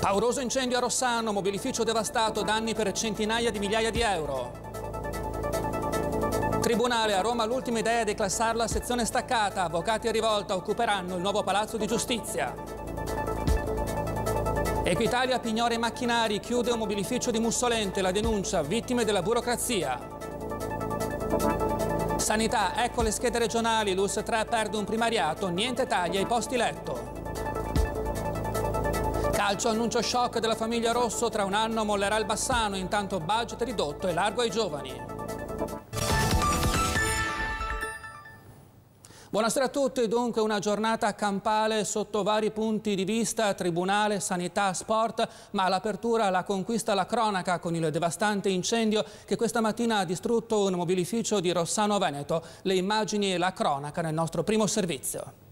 Pauroso incendio a Rossano, mobilificio devastato, danni per centinaia di migliaia di euro. Tribunale a Roma l'ultima idea è declassarla a sezione staccata. Avvocati a rivolta occuperanno il nuovo palazzo di giustizia. Equitalia pignora i Macchinari chiude un mobilificio di Mussolente, la denuncia, vittime della burocrazia. Sanità, ecco le schede regionali, l'US 3 perde un primariato, niente taglia ai posti letto. Calcio annuncio shock della famiglia Rosso, tra un anno mollerà il Bassano, intanto budget ridotto e largo ai giovani. Buonasera a tutti, dunque una giornata campale sotto vari punti di vista, tribunale, sanità, sport, ma all'apertura la conquista la cronaca con il devastante incendio che questa mattina ha distrutto un mobilificio di Rossano Veneto. Le immagini e la cronaca nel nostro primo servizio.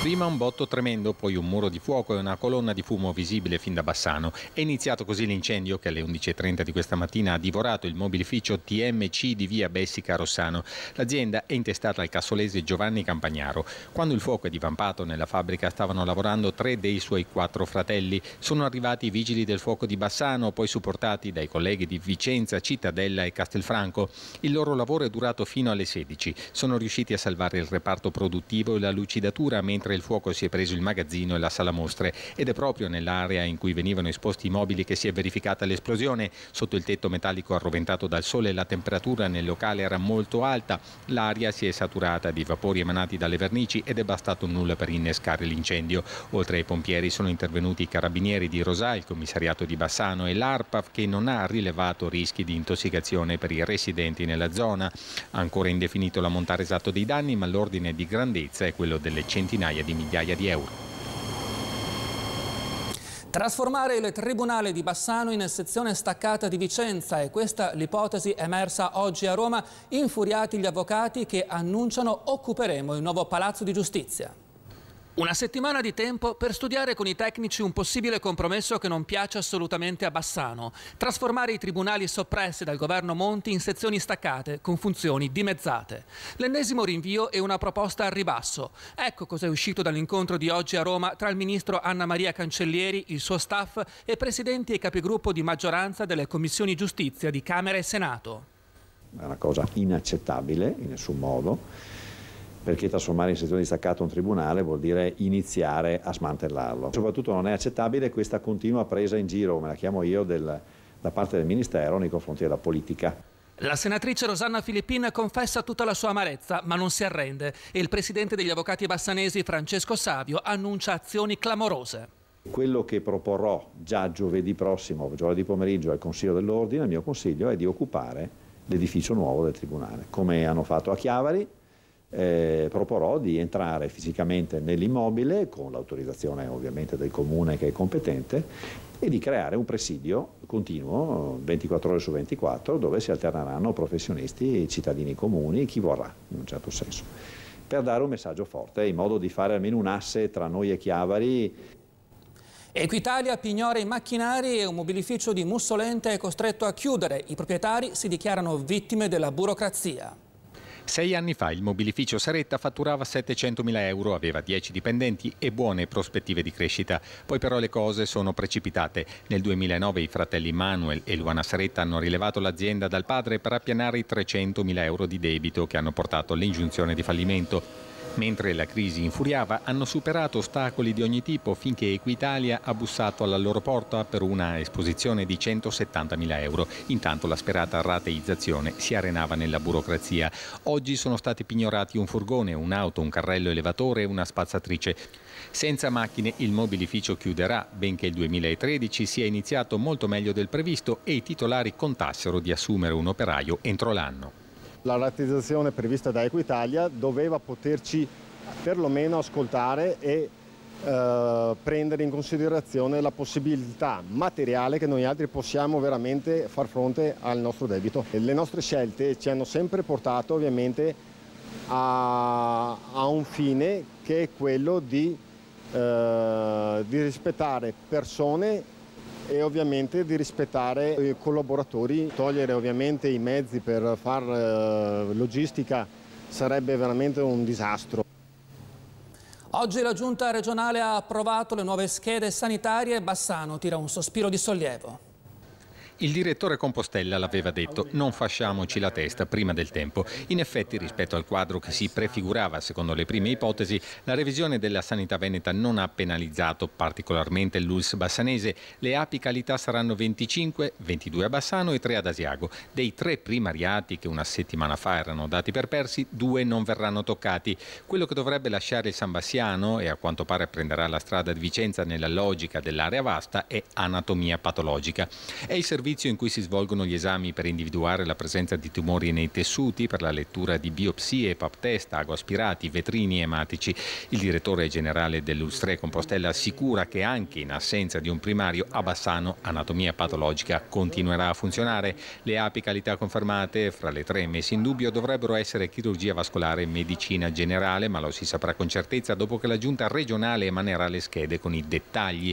Prima un botto tremendo, poi un muro di fuoco e una colonna di fumo visibile fin da Bassano. È iniziato così l'incendio che alle 11.30 di questa mattina ha divorato il mobilificio TMC di via Bessica Rossano. L'azienda è intestata al cassolese Giovanni Campagnaro. Quando il fuoco è divampato nella fabbrica stavano lavorando tre dei suoi quattro fratelli. Sono arrivati i vigili del fuoco di Bassano, poi supportati dai colleghi di Vicenza, Cittadella e Castelfranco. Il loro lavoro è durato fino alle 16. Sono riusciti a salvare il reparto produttivo e la lucidatura mentre mentre il fuoco si è preso il magazzino e la sala mostre ed è proprio nell'area in cui venivano esposti i mobili che si è verificata l'esplosione. Sotto il tetto metallico arroventato dal sole la temperatura nel locale era molto alta, l'aria si è saturata di vapori emanati dalle vernici ed è bastato nulla per innescare l'incendio. Oltre ai pompieri sono intervenuti i carabinieri di Rosà, il commissariato di Bassano e l'ARPAF che non ha rilevato rischi di intossicazione per i residenti nella zona. Ancora indefinito l'ammontare esatto dei danni, ma l'ordine di grandezza è quello delle centinaia centinaia di migliaia di euro. Trasformare il Tribunale di Bassano in sezione staccata di Vicenza è questa l'ipotesi emersa oggi a Roma, infuriati gli avvocati che annunciano occuperemo il nuovo Palazzo di Giustizia. Una settimana di tempo per studiare con i tecnici un possibile compromesso che non piace assolutamente a Bassano, trasformare i tribunali soppressi dal governo Monti in sezioni staccate con funzioni dimezzate. L'ennesimo rinvio e una proposta al ribasso. Ecco cos'è uscito dall'incontro di oggi a Roma tra il ministro Anna Maria Cancellieri, il suo staff e presidenti e capigruppo di maggioranza delle commissioni giustizia di Camera e Senato. È una cosa inaccettabile in nessun modo perché trasformare in sezione distaccata un tribunale vuol dire iniziare a smantellarlo. Soprattutto non è accettabile questa continua presa in giro, come la chiamo io, del, da parte del Ministero nei confronti della politica. La senatrice Rosanna Filippin confessa tutta la sua amarezza, ma non si arrende e il presidente degli avvocati bassanesi Francesco Savio annuncia azioni clamorose. Quello che proporrò già giovedì prossimo, giovedì pomeriggio, al Consiglio dell'Ordine, il mio consiglio è di occupare l'edificio nuovo del Tribunale, come hanno fatto a Chiavari, eh, proporrò di entrare fisicamente nell'immobile con l'autorizzazione ovviamente del comune che è competente e di creare un presidio continuo 24 ore su 24 dove si alterneranno professionisti, cittadini comuni, chi vorrà in un certo senso per dare un messaggio forte in modo di fare almeno un asse tra noi e Chiavari Equitalia Pignore i Macchinari e un mobilificio di Mussolente è costretto a chiudere. I proprietari si dichiarano vittime della burocrazia. Sei anni fa il mobilificio Saretta fatturava 700.000 euro, aveva 10 dipendenti e buone prospettive di crescita. Poi però le cose sono precipitate. Nel 2009 i fratelli Manuel e Luana Saretta hanno rilevato l'azienda dal padre per appianare i 300.000 euro di debito che hanno portato all'ingiunzione di fallimento. Mentre la crisi infuriava, hanno superato ostacoli di ogni tipo finché Equitalia ha bussato alla loro porta per una esposizione di 170.000 euro. Intanto la sperata rateizzazione si arenava nella burocrazia. Oggi sono stati pignorati un furgone, un'auto, un carrello elevatore e una spazzatrice. Senza macchine il mobilificio chiuderà, benché il 2013 sia iniziato molto meglio del previsto e i titolari contassero di assumere un operaio entro l'anno. La rateizzazione prevista da Equitalia doveva poterci perlomeno ascoltare e eh, prendere in considerazione la possibilità materiale che noi altri possiamo veramente far fronte al nostro debito. E le nostre scelte ci hanno sempre portato ovviamente a, a un fine che è quello di, eh, di rispettare persone e ovviamente di rispettare i collaboratori, togliere ovviamente i mezzi per far eh, logistica sarebbe veramente un disastro. Oggi la giunta regionale ha approvato le nuove schede sanitarie e Bassano tira un sospiro di sollievo. Il direttore Compostella l'aveva detto, non fasciamoci la testa prima del tempo. In effetti, rispetto al quadro che si prefigurava secondo le prime ipotesi, la revisione della sanità veneta non ha penalizzato particolarmente l'Uls bassanese. Le apicalità saranno 25, 22 a Bassano e 3 ad Asiago. Dei tre primariati che una settimana fa erano dati per persi, due non verranno toccati. Quello che dovrebbe lasciare il San Bassiano, e a quanto pare prenderà la strada di Vicenza nella logica dell'area vasta, è anatomia patologica. È il servizio servizio in cui si svolgono gli esami per individuare la presenza di tumori nei tessuti, per la lettura di biopsie, pap test, agoaspirati, vetrini ematici. Il direttore generale dell'Ustre Compostella assicura che anche in assenza di un primario a Bassano anatomia patologica continuerà a funzionare. Le apicalità confermate fra le tre messe in dubbio dovrebbero essere chirurgia vascolare e medicina generale, ma lo si saprà con certezza dopo che la giunta regionale emanerà le schede con i dettagli.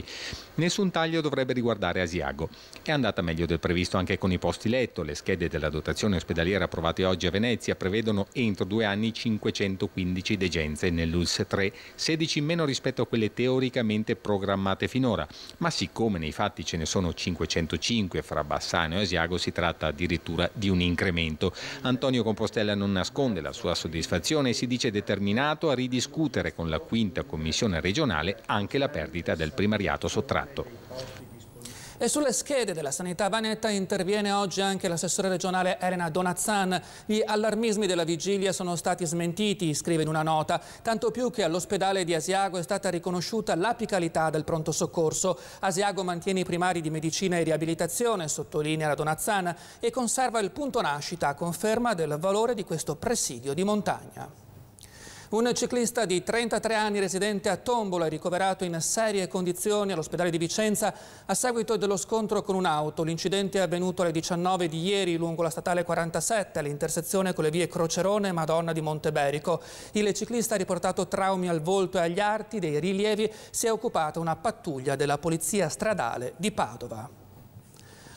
Nessun taglio dovrebbe riguardare Asiago. È andata meglio ed è previsto anche con i posti letto. Le schede della dotazione ospedaliera approvate oggi a Venezia prevedono entro due anni 515 degenze nell'ULS 3, 16 in meno rispetto a quelle teoricamente programmate finora. Ma siccome nei fatti ce ne sono 505 fra Bassano e Asiago, si tratta addirittura di un incremento. Antonio Compostella non nasconde la sua soddisfazione e si dice determinato a ridiscutere con la quinta commissione regionale anche la perdita del primariato sottratto. E sulle schede della sanità vanetta interviene oggi anche l'assessore regionale Elena Donazzan. Gli allarmismi della vigilia sono stati smentiti, scrive in una nota, tanto più che all'ospedale di Asiago è stata riconosciuta l'apicalità del pronto soccorso. Asiago mantiene i primari di medicina e riabilitazione, sottolinea la Donazzan, e conserva il punto nascita, conferma del valore di questo presidio di montagna. Un ciclista di 33 anni residente a Tombola è ricoverato in serie condizioni all'ospedale di Vicenza a seguito dello scontro con un'auto. L'incidente è avvenuto alle 19 di ieri lungo la statale 47 all'intersezione con le vie Crocerone e Madonna di Monteberico. Il ciclista ha riportato traumi al volto e agli arti, dei rilievi si è occupata una pattuglia della polizia stradale di Padova.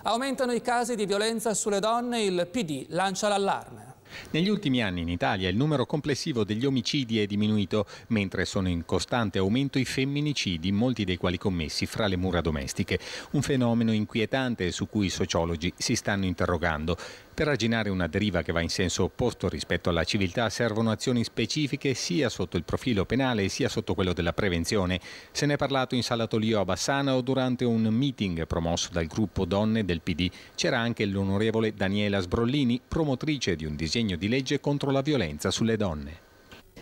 Aumentano i casi di violenza sulle donne, il PD lancia l'allarme. Negli ultimi anni in Italia il numero complessivo degli omicidi è diminuito, mentre sono in costante aumento i femminicidi, molti dei quali commessi fra le mura domestiche. Un fenomeno inquietante su cui i sociologi si stanno interrogando. Per arginare una deriva che va in senso opposto rispetto alla civiltà servono azioni specifiche sia sotto il profilo penale sia sotto quello della prevenzione. Se ne è parlato in Sala Tolio a Bassano durante un meeting promosso dal gruppo Donne del PD. C'era anche l'onorevole Daniela Sbrollini, promotrice di un disegno di legge contro la violenza sulle donne.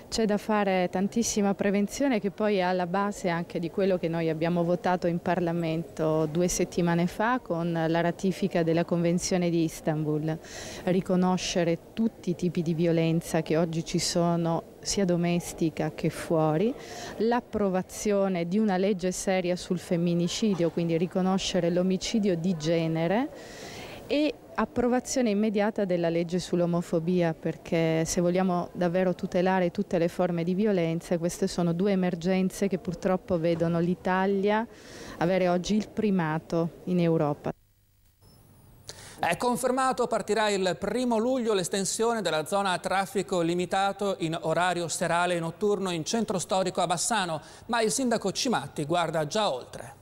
C'è da fare tantissima prevenzione che poi è alla base anche di quello che noi abbiamo votato in Parlamento due settimane fa con la ratifica della Convenzione di Istanbul. Riconoscere tutti i tipi di violenza che oggi ci sono sia domestica che fuori, l'approvazione di una legge seria sul femminicidio, quindi riconoscere l'omicidio di genere e approvazione immediata della legge sull'omofobia perché se vogliamo davvero tutelare tutte le forme di violenza queste sono due emergenze che purtroppo vedono l'Italia avere oggi il primato in Europa. È confermato, partirà il primo luglio l'estensione della zona a traffico limitato in orario serale e notturno in centro storico a Bassano, ma il sindaco Cimatti guarda già oltre.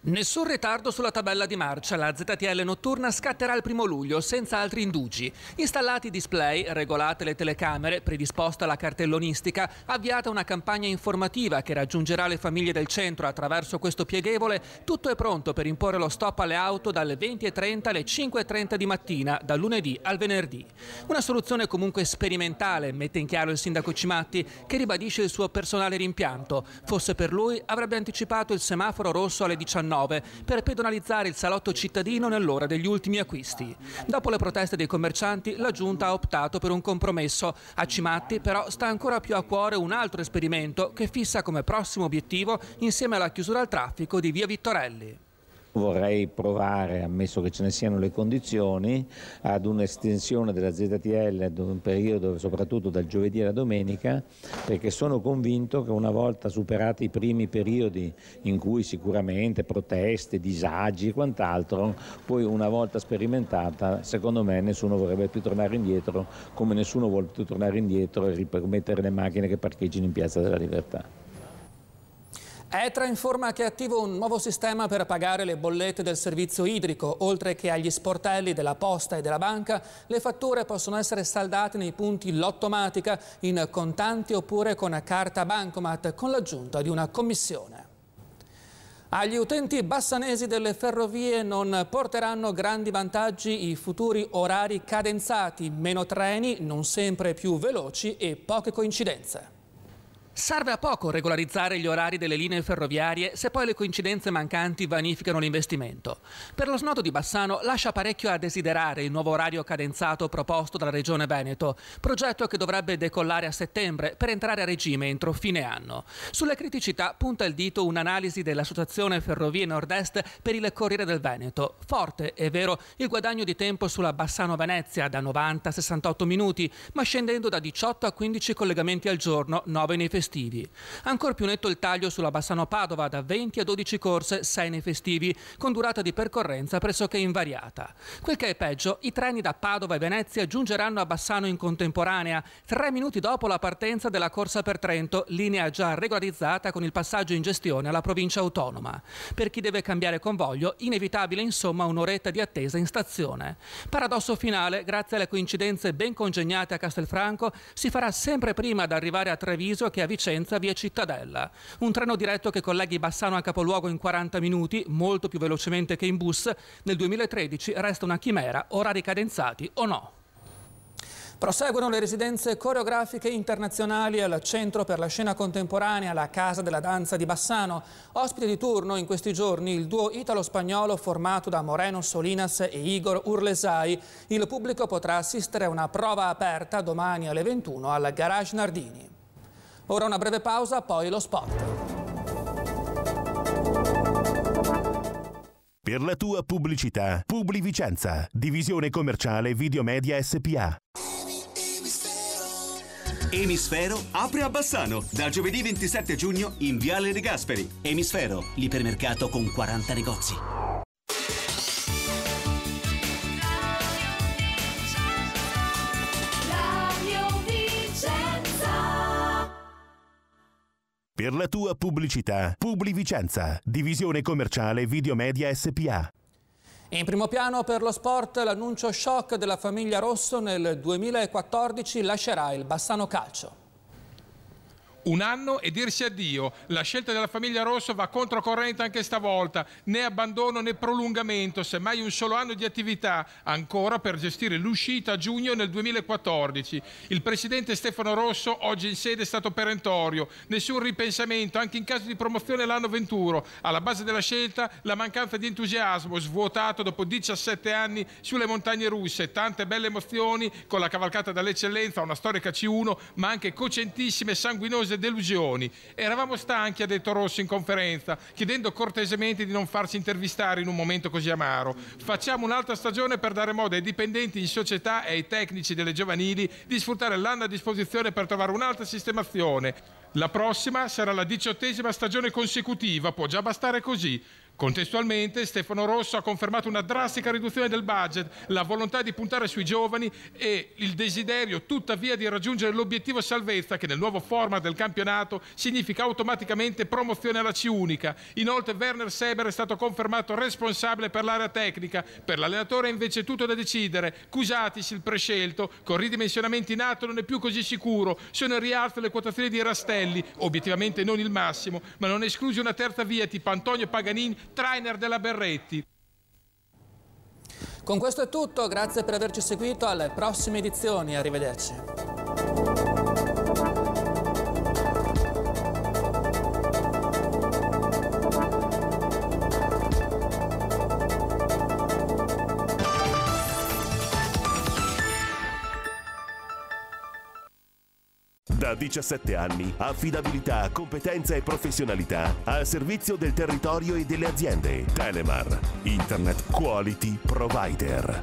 Nessun ritardo sulla tabella di marcia, la ZTL notturna scatterà il primo luglio senza altri indugi. Installati i display, regolate le telecamere, predisposta la cartellonistica, avviata una campagna informativa che raggiungerà le famiglie del centro attraverso questo pieghevole, tutto è pronto per imporre lo stop alle auto dalle 20.30 alle 5.30 di mattina, dal lunedì al venerdì. Una soluzione comunque sperimentale, mette in chiaro il sindaco Cimatti, che ribadisce il suo personale rimpianto. Fosse per lui avrebbe anticipato il semaforo rosso alle 19.00 2019 per pedonalizzare il salotto cittadino nell'ora degli ultimi acquisti. Dopo le proteste dei commercianti, la Giunta ha optato per un compromesso. A Cimatti però sta ancora più a cuore un altro esperimento che fissa come prossimo obiettivo, insieme alla chiusura al traffico di via Vittorelli vorrei provare, ammesso che ce ne siano le condizioni, ad un'estensione della ZTL ad un periodo soprattutto dal giovedì alla domenica, perché sono convinto che una volta superati i primi periodi in cui sicuramente proteste, disagi e quant'altro, poi una volta sperimentata, secondo me nessuno vorrebbe più tornare indietro, come nessuno vuole più tornare indietro e ripermettere le macchine che parcheggiano in Piazza della Libertà. Etra informa che è attivo un nuovo sistema per pagare le bollette del servizio idrico. Oltre che agli sportelli della posta e della banca, le fatture possono essere saldate nei punti lottomatica, in contanti oppure con carta bancomat, con l'aggiunta di una commissione. Agli utenti bassanesi delle ferrovie non porteranno grandi vantaggi i futuri orari cadenzati, meno treni, non sempre più veloci e poche coincidenze. Serve a poco regolarizzare gli orari delle linee ferroviarie se poi le coincidenze mancanti vanificano l'investimento. Per lo snodo di Bassano lascia parecchio a desiderare il nuovo orario cadenzato proposto dalla Regione Veneto, progetto che dovrebbe decollare a settembre per entrare a regime entro fine anno. Sulle criticità punta il dito un'analisi dell'Associazione Ferrovie Nord-Est per il Corriere del Veneto. Forte, è vero, il guadagno di tempo sulla Bassano-Venezia da 90 a 68 minuti, ma scendendo da 18 a 15 collegamenti al giorno, 9 nei festival festivi. Ancora più netto il taglio sulla Bassano-Padova da 20 a 12 corse, 6 nei festivi, con durata di percorrenza pressoché invariata. Quel che è peggio, i treni da Padova e Venezia giungeranno a Bassano in contemporanea, tre minuti dopo la partenza della corsa per Trento, linea già regolarizzata con il passaggio in gestione alla provincia autonoma. Per chi deve cambiare convoglio, inevitabile insomma un'oretta di attesa in stazione. Paradosso finale, grazie alle coincidenze ben congegnate a Castelfranco, si farà sempre prima ad arrivare a Treviso che a Vicenza Vicenza via Cittadella. Un treno diretto che colleghi Bassano a Capoluogo in 40 minuti, molto più velocemente che in bus, nel 2013 resta una chimera, orari cadenzati o no. Proseguono le residenze coreografiche internazionali al Centro per la Scena Contemporanea, la Casa della Danza di Bassano. Ospite di turno in questi giorni il duo italo-spagnolo formato da Moreno Solinas e Igor Urlesai. Il pubblico potrà assistere a una prova aperta domani alle 21 al Garage Nardini. Ora una breve pausa, poi lo sport. Per la tua pubblicità, Publi Vicenza, divisione commerciale Videomedia SPA. Emisfero apre a Bassano da giovedì 27 giugno in Viale De Gasperi. Emisfero, l'ipermercato con 40 negozi. Per la tua pubblicità, Publi Vicenza, divisione commerciale Videomedia SPA. In primo piano per lo sport l'annuncio shock della famiglia Rosso nel 2014 lascerà il Bassano Calcio un anno e dirsi addio. La scelta della famiglia Rosso va controcorrente anche stavolta, né abbandono né prolungamento, semmai un solo anno di attività ancora per gestire l'uscita a giugno nel 2014. Il presidente Stefano Rosso oggi in sede è stato perentorio, nessun ripensamento anche in caso di promozione l'anno 21. Alla base della scelta la mancanza di entusiasmo svuotato dopo 17 anni sulle montagne russe, tante belle emozioni con la cavalcata dall'eccellenza, una storica C1, ma anche cocentissime e sanguinose delusioni. Eravamo stanchi, ha detto Rossi in conferenza, chiedendo cortesemente di non farci intervistare in un momento così amaro. Facciamo un'altra stagione per dare modo ai dipendenti in società e ai tecnici delle giovanili di sfruttare l'anno a disposizione per trovare un'altra sistemazione. La prossima sarà la diciottesima stagione consecutiva, può già bastare così. Contestualmente Stefano Rosso ha confermato una drastica riduzione del budget, la volontà di puntare sui giovani e il desiderio tuttavia di raggiungere l'obiettivo salvezza che nel nuovo format del campionato significa automaticamente promozione alla C unica. Inoltre Werner Seber è stato confermato responsabile per l'area tecnica, per l'allenatore è invece tutto da decidere. Cusatis il prescelto, con ridimensionamenti in atto non è più così sicuro, sono in rialzo le quotazioni di Rastelli, obiettivamente non il massimo, ma non esclusi una terza via tipo Antonio Paganin trainer della Berretti. Con questo è tutto, grazie per averci seguito, alle prossime edizioni, arrivederci. da 17 anni. Affidabilità, competenza e professionalità al servizio del territorio e delle aziende. Telemar, Internet Quality Provider.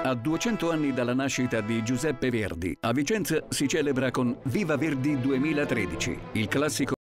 A 200 anni dalla nascita di Giuseppe Verdi, a Vicenza si celebra con Viva Verdi 2013, il classico